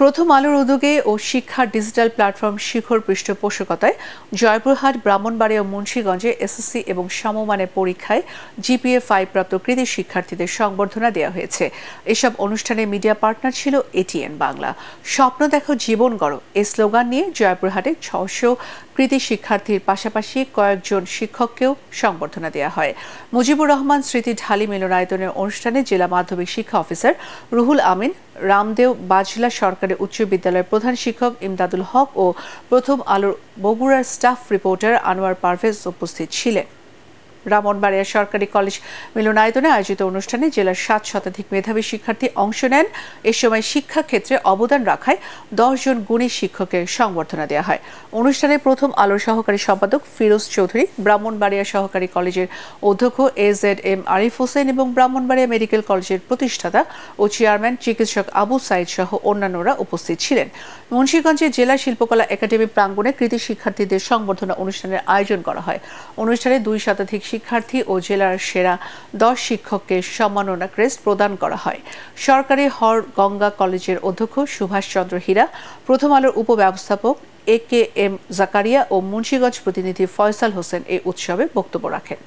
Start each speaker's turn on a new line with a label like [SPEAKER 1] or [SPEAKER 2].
[SPEAKER 1] প্রথম আলোর উদ্যোগে ও শিক্ষা ডিজিটাল প্ল্যাটফর্ম শিখর পৃষ্ঠপোষকতায় জয়পুরহাট ব্রাহ্মণবাড়ি ও মুন্সীগঞ্জে এসএসসি এবং সমমানের পরীক্ষায় জিপিএ ফাইভ প্রাপ্ত কৃতি শিক্ষার্থীদের সংবর্ধনা দেওয়া হয়েছে এসব অনুষ্ঠানে মিডিয়া পার্টনার ছিল এটিএন বাংলা স্বপ্ন দেখো জীবন গড় এ স্লোগান নিয়ে জয়পুরহাটে ছশো কৃতি শিক্ষার্থীর পাশাপাশি কয়েকজন শিক্ষককেও সংবর্ধনা দেওয়া হয় মুজিবুর রহমান স্মৃতি ঢালি মিলনায়তনের অনুষ্ঠানে জেলা মাধ্যমিক শিক্ষা অফিসার রুহুল আমিন রামদেও বাজলা সরকারি উচ্চ বিদ্যালয়ের প্রধান শিক্ষক ইমদাদুল হক ও প্রথম আলোর বগুড়ার স্টাফ রিপোর্টার আনোয়ার পারভেজ উপস্থিত ছিলেন ব্রাহ্মণবাড়িয়া সরকারি কলেজ মিলনায়তনে আয়োজিত অনুষ্ঠানে জেলার সাত শতাধিক মেধাবী শিক্ষার্থী অংশ নেন এ সময় শিক্ষাক্ষেত্রে অবদান রাখায় দশজন গুণী শিক্ষকের সংবর্ধনা দেওয়া হয় অনুষ্ঠানে প্রথম আলোর সহকারী সম্পাদক ফিরোজ চৌধুরী ব্রাহ্মণবাড়িয়া সহকারী কলেজের অধ্যক্ষ A Z M Arif Hossain এবং ব্রাহ্মণবাড়িয়া মেডিকেল কলেজের প্রতিষ্ঠাতা ও চেয়ারম্যান চিকিৎসক আবু সাইদ সহ অন্যান্যরা উপস্থিত ছিলেন মুন্সীগঞ্জে জেলা শিল্পকলা একাডেমি প্রাঙ্গণে কৃতি শিক্ষার্থীদের সংবর্ধনা অনুষ্ঠানের আয়োজন করা হয় অনুষ্ঠানে দুই শতাধিক শিক্ষার্থী ও জেলার সেরা দশ শিক্ষককে সম্মাননা ক্রেস্ট প্রদান করা হয় সরকারি হর গঙ্গা কলেজের অধ্যক্ষ সুভাষ চন্দ্র হীরা প্রথম আলোর উপব্যবস্থাপক এ কে এম জাকারিয়া ও মুন্সীগঞ্জ প্রতিনিধি ফয়সাল হোসেন এই উৎসবে বক্তব্য রাখেন